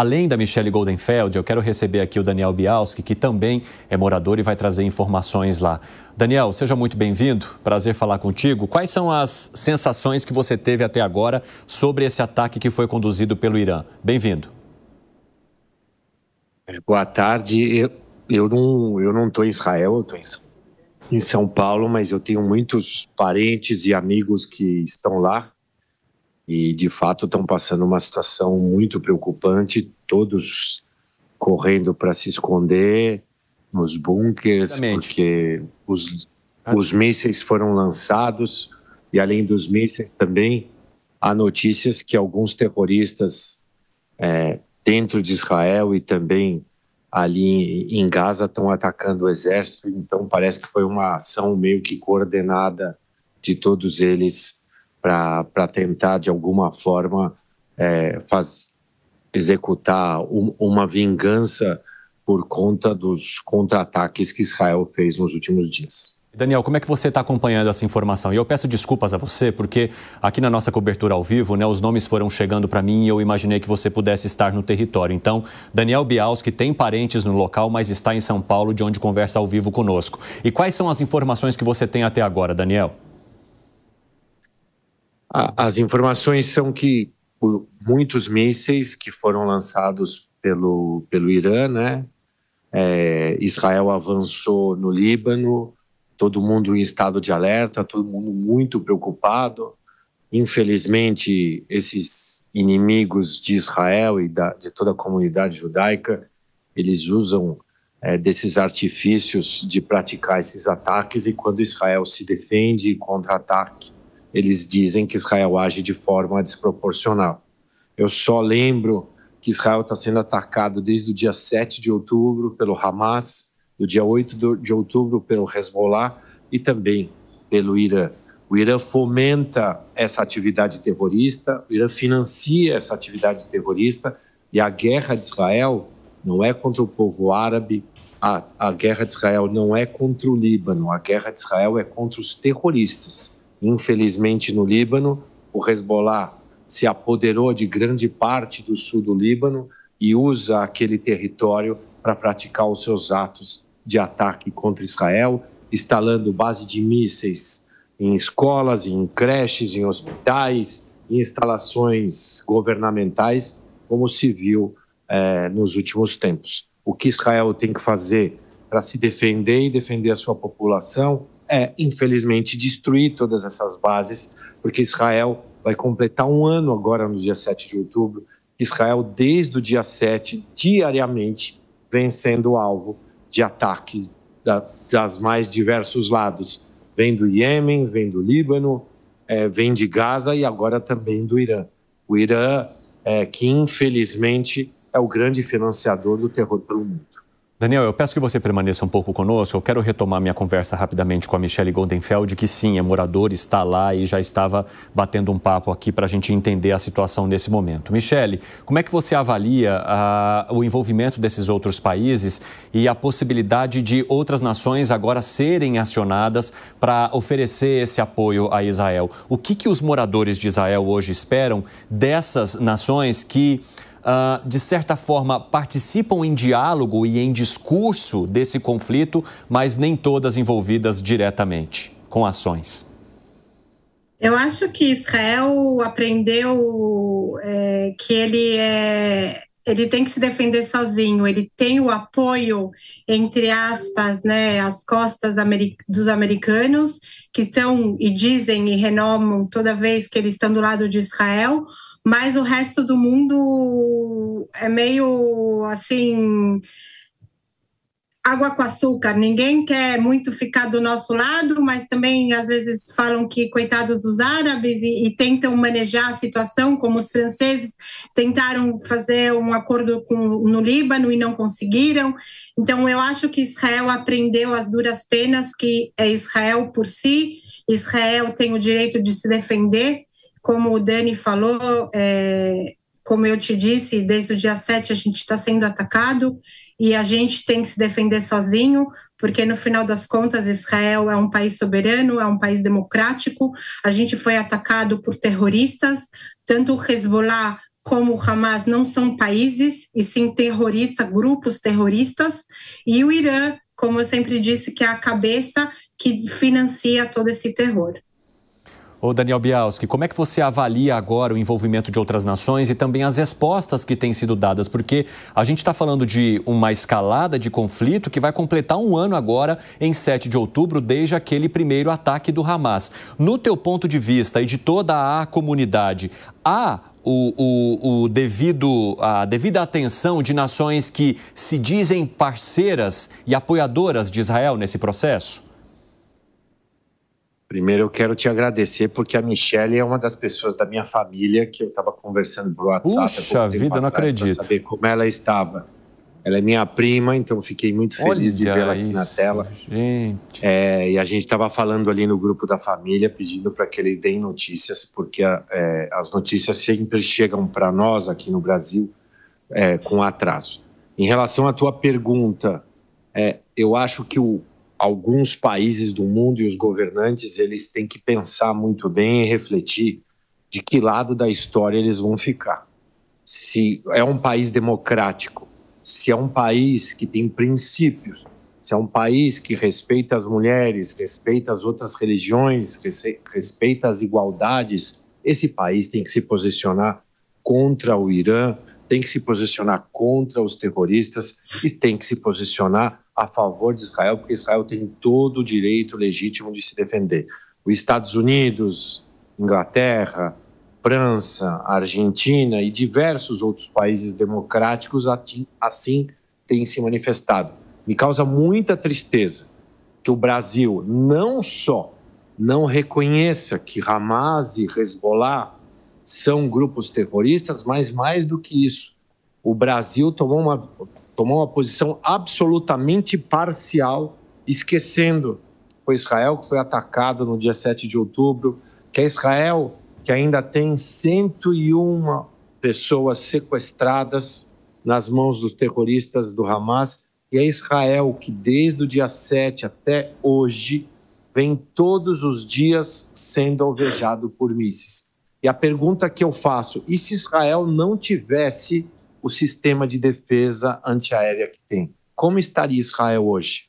Além da Michelle Goldenfeld, eu quero receber aqui o Daniel Bialski, que também é morador e vai trazer informações lá. Daniel, seja muito bem-vindo. Prazer falar contigo. Quais são as sensações que você teve até agora sobre esse ataque que foi conduzido pelo Irã? Bem-vindo. Boa tarde. Eu, eu não não estou em Israel, eu estou em, em São Paulo, mas eu tenho muitos parentes e amigos que estão lá e de fato estão passando uma situação muito preocupante, todos correndo para se esconder nos bunkers, Exatamente. porque os, ah. os mísseis foram lançados e além dos mísseis também há notícias que alguns terroristas é, dentro de Israel e também ali em Gaza estão atacando o exército, então parece que foi uma ação meio que coordenada de todos eles para tentar, de alguma forma, é, faz, executar um, uma vingança por conta dos contra-ataques que Israel fez nos últimos dias. Daniel, como é que você está acompanhando essa informação? E eu peço desculpas a você, porque aqui na nossa cobertura ao vivo, né, os nomes foram chegando para mim e eu imaginei que você pudesse estar no território. Então, Daniel Bialski tem parentes no local, mas está em São Paulo, de onde conversa ao vivo conosco. E quais são as informações que você tem até agora, Daniel? as informações são que muitos mísseis que foram lançados pelo, pelo Irã, né? É, Israel avançou no Líbano, todo mundo em estado de alerta, todo mundo muito preocupado. Infelizmente, esses inimigos de Israel e da, de toda a comunidade judaica, eles usam é, desses artifícios de praticar esses ataques e quando Israel se defende contra-ataque eles dizem que Israel age de forma desproporcional. Eu só lembro que Israel está sendo atacado desde o dia 7 de outubro pelo Hamas, do dia 8 de outubro pelo Hezbollah e também pelo Irã. O Irã fomenta essa atividade terrorista, o Irã financia essa atividade terrorista e a guerra de Israel não é contra o povo árabe, a, a guerra de Israel não é contra o Líbano, a guerra de Israel é contra os terroristas Infelizmente, no Líbano, o Hezbollah se apoderou de grande parte do sul do Líbano e usa aquele território para praticar os seus atos de ataque contra Israel, instalando base de mísseis em escolas, em creches, em hospitais, em instalações governamentais, como se viu eh, nos últimos tempos. O que Israel tem que fazer para se defender e defender a sua população é, infelizmente, destruir todas essas bases, porque Israel vai completar um ano agora, no dia 7 de outubro. Israel, desde o dia 7, diariamente, vem sendo alvo de ataques da, das mais diversos lados. Vem do Iêmen, vem do Líbano, é, vem de Gaza e agora também do Irã. O Irã, é, que infelizmente é o grande financiador do terror pelo mundo. Daniel, eu peço que você permaneça um pouco conosco. Eu quero retomar minha conversa rapidamente com a Michelle Goldenfeld, que sim, é morador, está lá e já estava batendo um papo aqui para a gente entender a situação nesse momento. Michelle, como é que você avalia ah, o envolvimento desses outros países e a possibilidade de outras nações agora serem acionadas para oferecer esse apoio a Israel? O que, que os moradores de Israel hoje esperam dessas nações que ah, de certa forma, participam em diálogo e em discurso desse conflito, mas nem todas envolvidas diretamente com ações? Eu acho que Israel aprendeu é, que ele é, ele tem que se defender sozinho, ele tem o apoio, entre aspas, né, as costas dos americanos, que estão e dizem e renomam toda vez que eles estão do lado de Israel, mas o resto do mundo é meio assim água com açúcar. Ninguém quer muito ficar do nosso lado, mas também às vezes falam que coitado dos árabes e, e, tentam manejar a situação, como os franceses tentaram fazer um acordo com, no Líbano e não conseguiram. Então eu acho que Israel aprendeu as duras penas que é Israel por si. Israel tem o direito de se defender como o Dani falou, é, como eu te disse, desde o dia 7 a gente está sendo atacado e a gente tem que se defender sozinho, porque no final das contas Israel é um país soberano, é um país democrático. A gente foi atacado por terroristas, tanto o Hezbollah como o Hamas não são países, e sim terroristas, grupos terroristas, e o Irã, como eu sempre disse, que é a cabeça que financia todo esse terror. Ô Daniel Bialski, como é que você avalia agora o envolvimento de outras nações e também as respostas que têm sido dadas? Porque a gente está falando de uma escalada de conflito que vai completar um ano agora, em 7 de outubro, desde aquele primeiro ataque do Hamas. No teu ponto de vista e de toda a comunidade, há o, o, o devido, a devida atenção de nações que se dizem parceiras e apoiadoras de Israel nesse processo? Primeiro, eu quero te agradecer, porque a Michelle é uma das pessoas da minha família que eu estava conversando por WhatsApp. Puxa vida, não acredito. Para saber como ela estava. Ela é minha prima, então fiquei muito feliz Olha de vê-la aqui na tela. Gente. É, e a gente estava falando ali no grupo da família, pedindo para que eles deem notícias, porque a, é, as notícias sempre chegam para nós aqui no Brasil é, com atraso. Em relação à tua pergunta, é, eu acho que o, alguns países do mundo e os governantes eles têm que pensar muito bem e refletir de que lado da história eles vão ficar. Se é um país democrático, se é um país que tem princípios, se é um país que respeita as mulheres, respeita as outras religiões, respeita as igualdades, esse país tem que se posicionar contra o Irã, tem que se posicionar contra os terroristas e tem que se posicionar a favor de Israel, porque Israel tem todo o direito legítimo de se defender. Os Estados Unidos, Inglaterra, França, Argentina e diversos outros países democráticos assim têm se manifestado. Me causa muita tristeza que o Brasil não só não reconheça que Hamas e Hezbollah são grupos terroristas, mas mais do que isso, o Brasil tomou uma, tomou uma posição absolutamente parcial, esquecendo foi Israel que foi atacado no dia 7 de outubro, que é Israel que ainda tem 101 pessoas sequestradas nas mãos dos terroristas do Hamas, e é Israel que desde o dia 7 até hoje vem todos os dias sendo alvejado por mísseis. E a pergunta que eu faço, e se Israel não tivesse o sistema de defesa antiaérea que tem. Como estaria Israel hoje?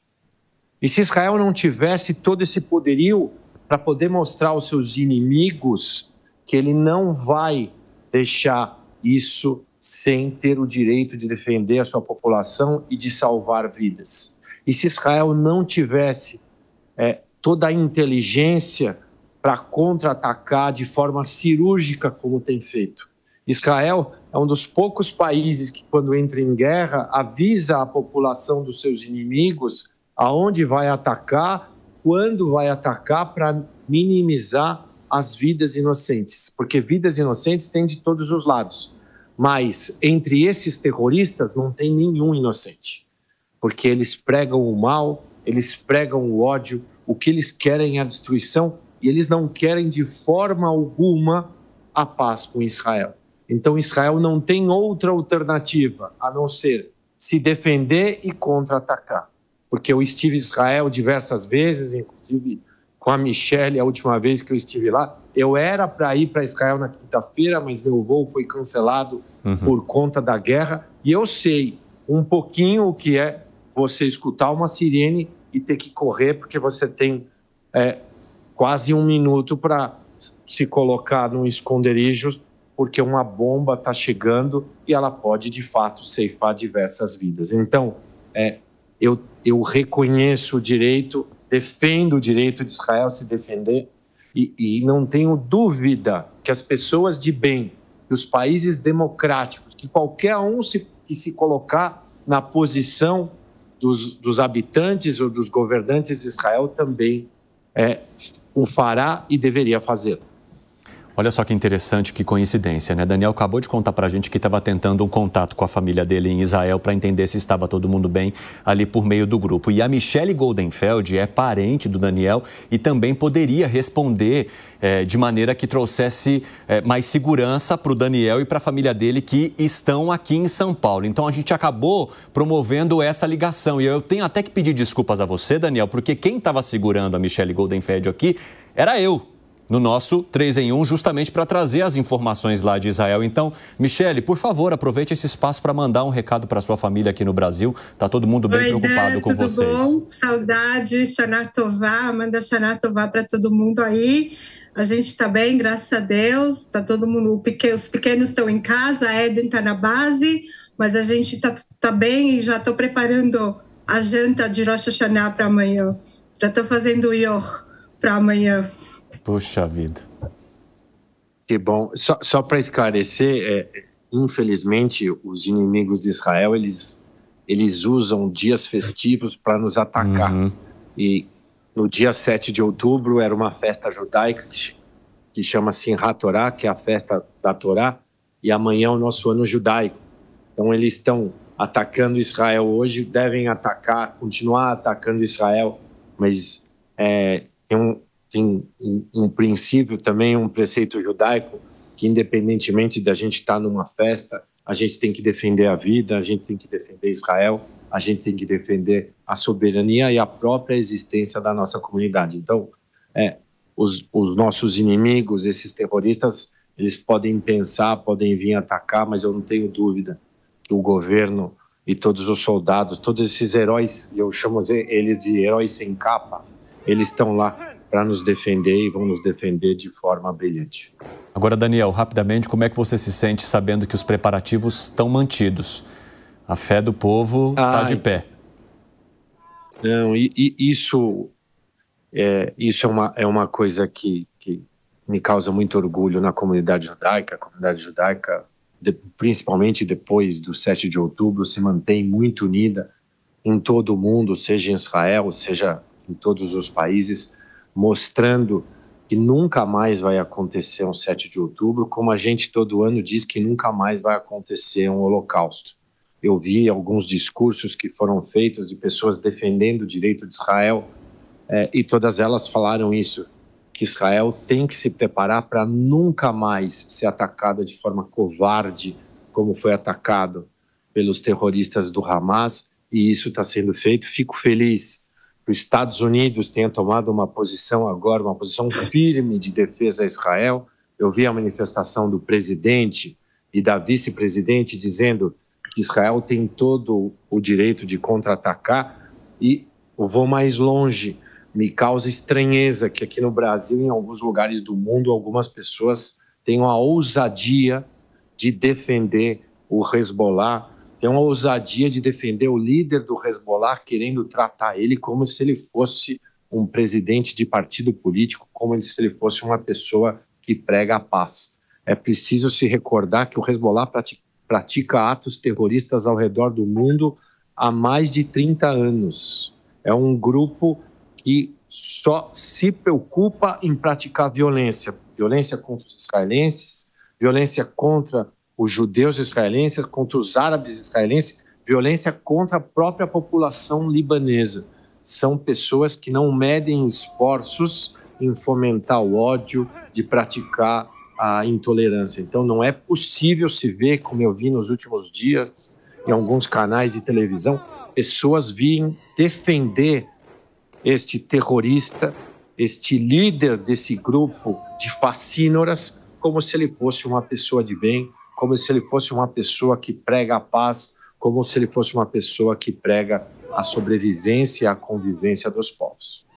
E se Israel não tivesse todo esse poderio para poder mostrar aos seus inimigos que ele não vai deixar isso sem ter o direito de defender a sua população e de salvar vidas. E se Israel não tivesse é, toda a inteligência para contra-atacar de forma cirúrgica, como tem feito, Israel é um dos poucos países que, quando entra em guerra, avisa a população dos seus inimigos aonde vai atacar, quando vai atacar, para minimizar as vidas inocentes, porque vidas inocentes tem de todos os lados. Mas entre esses terroristas não tem nenhum inocente, porque eles pregam o mal, eles pregam o ódio, o que eles querem é a destruição e eles não querem de forma alguma a paz com Israel. Então Israel não tem outra alternativa a não ser se defender e contra-atacar. Porque eu estive em Israel diversas vezes, inclusive com a Michelle, a última vez que eu estive lá. Eu era para ir para Israel na quinta-feira, mas meu voo foi cancelado uhum. por conta da guerra. E eu sei um pouquinho o que é você escutar uma sirene e ter que correr, porque você tem é, quase um minuto para se colocar num esconderijo porque uma bomba está chegando e ela pode, de fato, ceifar diversas vidas. Então, é, eu, eu reconheço o direito, defendo o direito de Israel se defender e, e não tenho dúvida que as pessoas de bem, os países democráticos, que qualquer um se, que se colocar na posição dos, dos, habitantes ou dos governantes de Israel também é, o fará e deveria fazer. Olha só que interessante, que coincidência, né? Daniel acabou de contar para a gente que estava tentando um contato com a família dele em Israel para entender se estava todo mundo bem ali por meio do grupo. E a Michelle Goldenfeld é parente do Daniel e também poderia responder é, de maneira que trouxesse é, mais segurança para o Daniel e para a família dele que estão aqui em São Paulo. Então a gente acabou promovendo essa ligação. E eu tenho até que pedir desculpas a você, Daniel, porque quem estava segurando a Michelle Goldenfeld aqui era eu no nosso 3 em 1, justamente para trazer as informações lá de Israel. Então, Michele, por favor, aproveite esse espaço para mandar um recado para sua família aqui no Brasil. Tá todo mundo bem Oi, preocupado Dan, com tudo vocês. Bom? Saudade, Xanatová, manda Xanatová para todo mundo aí. A gente está bem, graças a Deus. Tá todo mundo, os pequenos estão em casa, a Eden está na base, mas a gente está tá bem e já estou preparando a janta de Rosh Hashanah para amanhã. Já estou fazendo o para amanhã. Puxa vida. Que bom. Só, só para esclarecer, é, infelizmente, os inimigos de Israel, eles, eles usam dias festivos para nos atacar. Uhum. E no dia 7 de outubro era uma festa judaica que, chama Simchat Torah, que é a festa da Torá, e amanhã é o nosso ano judaico. Então eles estão atacando Israel hoje, devem atacar, continuar atacando Israel, mas é, tem um, tem um princípio também, um preceito judaico, que independentemente da gente estar tá numa festa, a gente tem que defender a vida, a gente tem que defender Israel, a gente tem que defender a soberania e a própria existência da nossa comunidade. Então, é, os, os nossos inimigos, esses terroristas, eles podem pensar, podem vir atacar, mas eu não tenho dúvida que o governo e todos os soldados, todos esses heróis, eu chamo eles de heróis sem capa, eles estão lá para nos defender e vão nos defender de forma brilhante. Agora, Daniel, rapidamente, como é que você se sente sabendo que os preparativos estão mantidos? A fé do povo está de pé. Não, e, e isso é, isso é uma, é uma coisa que, que me causa muito orgulho na comunidade judaica. A comunidade judaica, de, principalmente depois do 7 de outubro, se mantém muito unida em todo o mundo, seja em Israel, seja em todos os países mostrando que nunca mais vai acontecer um 7 de outubro, como a gente todo ano diz que nunca mais vai acontecer um holocausto. Eu vi alguns discursos que foram feitos de pessoas defendendo o direito de Israel eh, e todas elas falaram isso, que Israel tem que se preparar para nunca mais ser atacada de forma covarde, como foi atacado pelos terroristas do Hamas, e isso está sendo feito. Fico feliz os Estados Unidos tenha tomado uma posição agora, uma posição firme de defesa a Israel. Eu vi a manifestação do presidente e da vice-presidente dizendo que Israel tem todo o direito de contra-atacar. E eu vou mais longe me causa estranheza que aqui no Brasil, em alguns lugares do mundo, algumas pessoas tenham a ousadia de defender o Hezbollah tem uma ousadia de defender o líder do Hezbollah, querendo tratar ele como se ele fosse um presidente de partido político, como se ele fosse uma pessoa que prega a paz. É preciso se recordar que o Hezbollah pratica atos terroristas ao redor do mundo há mais de 30 anos. É um grupo que só se preocupa em praticar violência, violência contra os israelenses, violência contra os judeus israelenses contra os árabes israelenses, violência contra a própria população libanesa. São pessoas que não medem esforços em fomentar o ódio, de praticar a intolerância. Então não é possível se ver, como eu vi nos últimos dias em alguns canais de televisão, pessoas virem defender este terrorista, este líder desse grupo de fascínoras, como se ele fosse uma pessoa de bem, como se ele fosse uma pessoa que prega a paz, como se ele fosse uma pessoa que prega a sobrevivência e a convivência dos povos.